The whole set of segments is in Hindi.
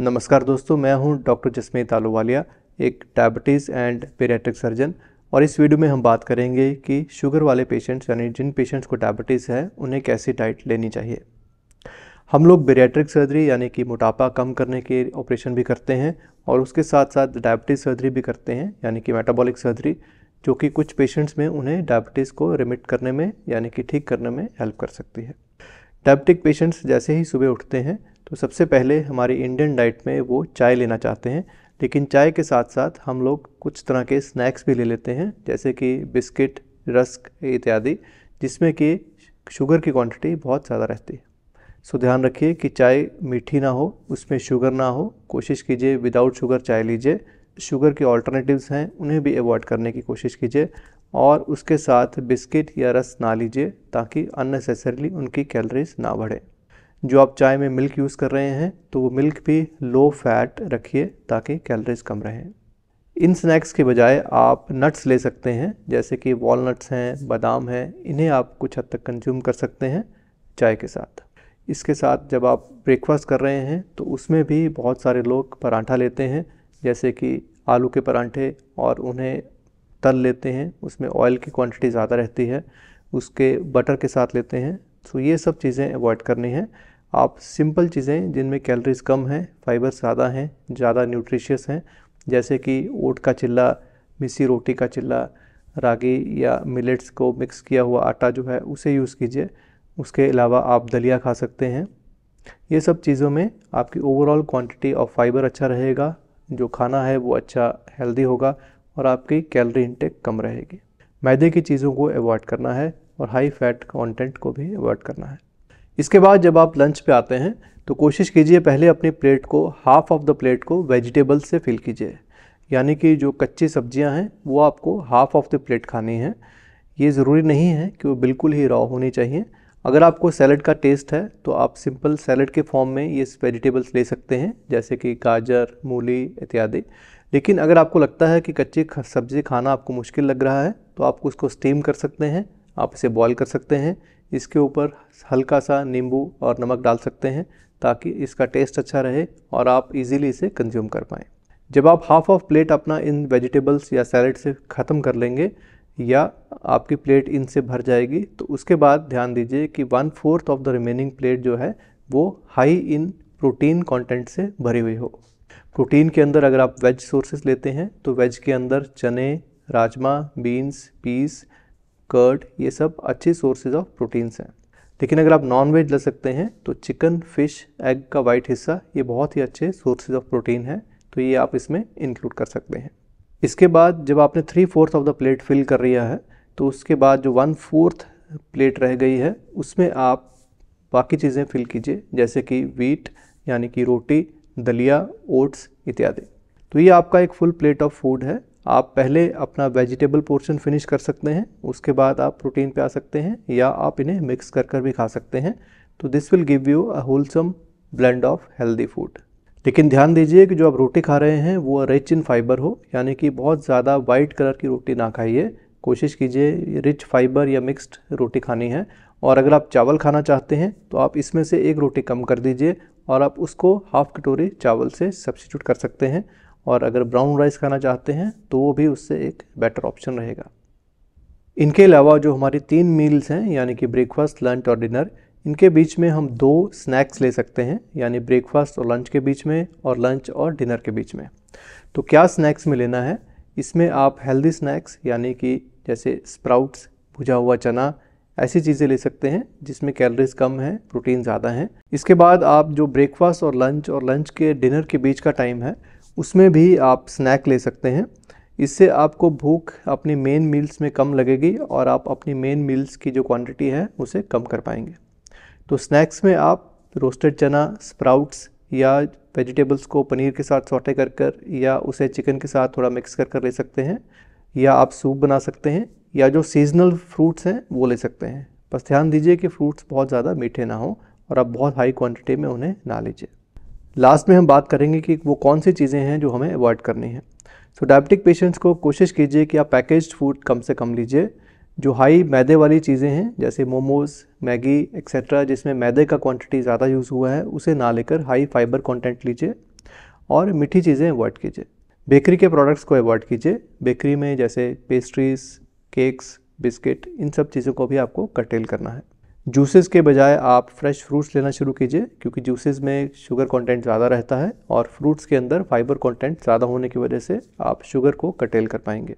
नमस्कार दोस्तों मैं हूं डॉक्टर जसमीत आलूवालिया एक डायबिटीज़ एंड पेरियाट्रिक सर्जन और इस वीडियो में हम बात करेंगे कि शुगर वाले पेशेंट्स यानी जिन पेशेंट्स को डायबिटीज़ है उन्हें कैसी डाइट लेनी चाहिए हम लोग बेरियाट्रिक सर्जरी यानी कि मोटापा कम करने के ऑपरेशन भी करते हैं और उसके साथ साथ डायबिटीज़ सर्जरी भी करते हैं यानी कि मेटाबॉलिक सर्जरी जो कि कुछ पेशेंट्स में उन्हें डायबिटीज़ को रिमिट करने में यानी कि ठीक करने में हेल्प कर सकती है डायबिटिक पेशेंट्स जैसे ही सुबह उठते हैं तो सबसे पहले हमारी इंडियन डाइट में वो चाय लेना चाहते हैं लेकिन चाय के साथ साथ हम लोग कुछ तरह के स्नैक्स भी ले लेते हैं जैसे कि बिस्किट रस्क इत्यादि जिसमें कि शुगर की क्वांटिटी बहुत ज़्यादा रहती है सो ध्यान रखिए कि चाय मीठी ना हो उसमें शुगर ना हो कोशिश कीजिए विदाउट शुगर चाय लीजिए शुगर के ऑल्टरनेटिव्स हैं उन्हें भी अवॉइड करने की कोशिश कीजिए और उसके साथ बिस्किट या रस ना लीजिए ताकि अननेसेसरली उनकी कैलोरीज ना बढ़ें जो आप चाय में मिल्क यूज़ कर रहे हैं तो वो मिल्क भी लो फैट रखिए ताकि कैलरीज कम रहें इन स्नैक्स के बजाय आप नट्स ले सकते हैं जैसे कि वॉलनट्स हैं बादाम हैं इन्हें आप कुछ हद तक कंज्यूम कर सकते हैं चाय के साथ इसके साथ जब आप ब्रेकफास्ट कर रहे हैं तो उसमें भी बहुत सारे लोग पराठा लेते हैं जैसे कि आलू के परांठे और उन्हें तल लेते हैं उसमें ऑयल की क्वांटिटी ज़्यादा रहती है उसके बटर के साथ लेते हैं तो ये सब चीज़ें अवॉइड करनी है आप सिंपल चीज़ें जिनमें कैलोरीज कम हैं फाइबर ज़्यादा हैं ज़्यादा न्यूट्रिशियस हैं जैसे कि ओट का चिल्ला मिसी रोटी का चिल्ला रागी या मिलेट्स को मिक्स किया हुआ आटा जो है उसे यूज़ कीजिए उसके अलावा आप दलिया खा सकते हैं ये सब चीज़ों में आपकी ओवरऑल क्वांटिटी ऑफ फाइबर अच्छा रहेगा जो खाना है वो अच्छा हेल्दी होगा और आपकी कैलोरी इंटेक कम रहेगी मैदे की चीज़ों को अवॉइड करना है और हाई फैट कंटेंट को भी अवॉइड करना है इसके बाद जब आप लंच पे आते हैं तो कोशिश कीजिए पहले अपनी प्लेट को हाफ ऑफ द प्लेट को वेजिटेबल से फिल कीजिए यानी कि जो कच्ची सब्जियां हैं वो आपको हाफ ऑफ द प्लेट खानी है ये ज़रूरी नहीं है कि वो बिल्कुल ही रॉ होनी चाहिए अगर आपको सैलड का टेस्ट है तो आप सिंपल सैलड के फॉर्म में ये वेजिटेबल्स ले सकते हैं जैसे कि गाजर मूली इत्यादि लेकिन अगर आपको लगता है कि कच्ची सब्ज़ी खाना आपको मुश्किल लग रहा है तो आप उसको स्टीम कर सकते हैं आप इसे बॉईल कर सकते हैं इसके ऊपर हल्का सा नींबू और नमक डाल सकते हैं ताकि इसका टेस्ट अच्छा रहे और आप इजीली इसे कंज्यूम कर पाएँ जब आप हाफ ऑफ प्लेट अपना इन वेजिटेबल्स या सैलड से ख़त्म कर लेंगे या आपकी प्लेट इनसे भर जाएगी तो उसके बाद ध्यान दीजिए कि one fourth of the remaining plate जो है वो हाई इन प्रोटीन कंटेंट से भरी हुई हो प्रोटीन के अंदर अगर आप वेज सोर्सेस लेते हैं तो वेज के अंदर चने राजमा बीन्स पीस कर्ड ये सब अच्छे सोर्सेज ऑफ प्रोटीन्स हैं लेकिन अगर आप नॉन वेज ले सकते हैं तो चिकन फिश एग का वाइट हिस्सा ये बहुत ही अच्छे सोर्सेज ऑफ प्रोटीन है तो ये आप इसमें इंक्लूड कर सकते हैं इसके बाद जब आपने three fourth of the plate fill कर लिया है तो उसके बाद जो वन फोर्थ प्लेट रह गई है उसमें आप बाकी चीज़ें फिल कीजिए जैसे कि वीट यानी कि रोटी दलिया ओट्स इत्यादि तो ये आपका एक फुल प्लेट ऑफ फूड है आप पहले अपना वेजिटेबल पोर्शन फिनिश कर सकते हैं उसके बाद आप प्रोटीन पे आ सकते हैं या आप इन्हें मिक्स कर कर भी खा सकते हैं तो this will give you a wholesome blend of healthy food लेकिन ध्यान दीजिए कि जो आप रोटी खा रहे हैं वो रिच इन फाइबर हो यानी कि बहुत ज़्यादा वाइट कलर की रोटी ना खाइए कोशिश कीजिए रिच फाइबर या मिक्स्ड रोटी खानी है और अगर आप चावल खाना चाहते हैं तो आप इसमें से एक रोटी कम कर दीजिए और आप उसको हाफ कटोरी चावल से सब्सिट्यूट कर सकते हैं और अगर ब्राउन राइस खाना चाहते हैं तो वो भी उससे एक बेटर ऑप्शन रहेगा इनके अलावा जो हमारी तीन मील्स हैं यानी कि ब्रेकफास्ट लंच और डिनर इनके बीच में हम दो स्नैक्स ले सकते हैं यानी ब्रेकफास्ट और लंच के बीच में और लंच और डिनर के बीच में तो क्या स्नैक्स में लेना है इसमें आप हेल्दी स्नैक्स यानी कि जैसे स्प्राउट्स भुजा हुआ चना ऐसी चीज़ें ले सकते हैं जिसमें कैलोरीज कम हैं प्रोटीन ज़्यादा हैं इसके बाद आप जो ब्रेकफास्ट और लंच और लंच के डिनर के बीच का टाइम है उसमें भी आप स्नैक ले सकते हैं इससे आपको भूख अपनी मेन मील्स में कम लगेगी और आप अपनी मेन मील्स की जो क्वांटिटी है उसे कम कर पाएंगे तो स्नैक्स में आप रोस्टेड चना स्प्राउट्स या वेजिटेबल्स को पनीर के साथ सौटे कर कर या उसे चिकन के साथ थोड़ा मिक्स कर कर ले सकते हैं या आप सूप बना सकते हैं या जो सीजनल फ्रूट्स हैं वो ले सकते हैं बस ध्यान दीजिए कि फ्रूट्स बहुत ज़्यादा मीठे ना हों और आप बहुत हाई क्वांटिटी में उन्हें ना लीजिए लास्ट में हम बात करेंगे कि वो कौन सी चीज़ें हैं जो हमें अवॉइड करनी है सो डायबिटिक पेशेंट्स को कोशिश कीजिए कि आप पैकेज फूड कम से कम लीजिए जो हाई मैदे वाली चीज़ें हैं जैसे मोमोज़ मैगी एक्सेट्रा जिसमें मैदे का क्वांटिटी ज़्यादा यूज़ हुआ है उसे ना लेकर हाई फाइबर कंटेंट लीजिए और मीठी चीज़ें अवॉइड कीजिए बेकरी के प्रोडक्ट्स को अवॉइड कीजिए बेकरी में जैसे पेस्ट्रीज़ केक्स बिस्किट इन सब चीज़ों को भी आपको कटेल करना है जूसेस के बजाय आप फ्रेश फ्रूट्स लेना शुरू कीजिए क्योंकि जूसेस में शुगर कंटेंट ज़्यादा रहता है और फ्रूट्स के अंदर फाइबर कंटेंट ज़्यादा होने की वजह से आप शुगर को कटेल कर पाएंगे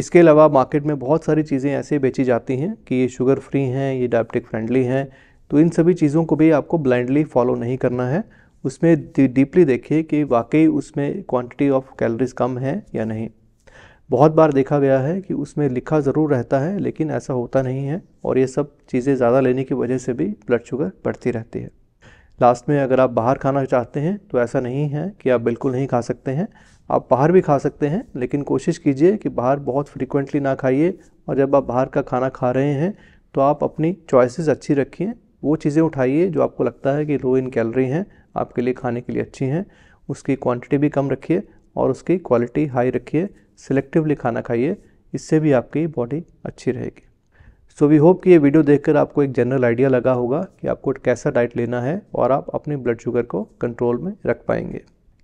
इसके अलावा मार्केट में बहुत सारी चीज़ें ऐसे बेची जाती हैं कि ये शुगर फ्री हैं ये डायबिटिक फ्रेंडली हैं तो इन सभी चीज़ों को भी आपको ब्लाइंडली फॉलो नहीं करना है उसमें डीपली देखिए कि वाकई उसमें क्वांटिटी ऑफ कैलोरीज कम है या नहीं बहुत बार देखा गया है कि उसमें लिखा ज़रूर रहता है लेकिन ऐसा होता नहीं है और ये सब चीज़ें ज़्यादा लेने की वजह से भी ब्लड शुगर बढ़ती रहती है लास्ट में अगर आप बाहर खाना चाहते हैं तो ऐसा नहीं है कि आप बिल्कुल नहीं खा सकते हैं आप बाहर भी खा सकते हैं लेकिन कोशिश कीजिए कि बाहर बहुत फ्रिक्वेंटली ना खाइए और जब आप बाहर का खाना खा रहे हैं तो आप अपनी चॉइसेस अच्छी रखिए वो चीज़ें उठाइए जो आपको लगता है कि लो इन कैलोरी हैं आपके लिए खाने के लिए अच्छी हैं उसकी क्वांटिटी भी कम रखिए और उसकी क्वालिटी हाई रखिए सिलेक्टिवली खाना खाइए इससे भी आपकी बॉडी अच्छी रहेगी सो वी होप कि ये वीडियो देखकर आपको एक जनरल आइडिया लगा होगा कि आपको कैसा डाइट लेना है और आप अपने ब्लड शुगर को कंट्रोल में रख पाएंगे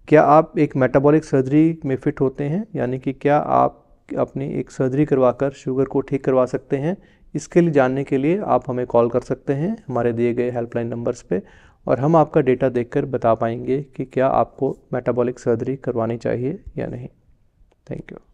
क्या आप एक मेटाबॉलिक सर्जरी में फ़िट होते हैं यानी कि क्या आप अपनी एक सर्जरी करवा कर शुगर को ठीक करवा सकते हैं इसके लिए जानने के लिए आप हमें कॉल कर सकते हैं हमारे दिए गए हेल्पलाइन नंबर्स पे और हम आपका डेटा देखकर बता पाएंगे कि क्या आपको मेटाबॉलिक सर्जरी करवानी चाहिए या नहीं थैंक यू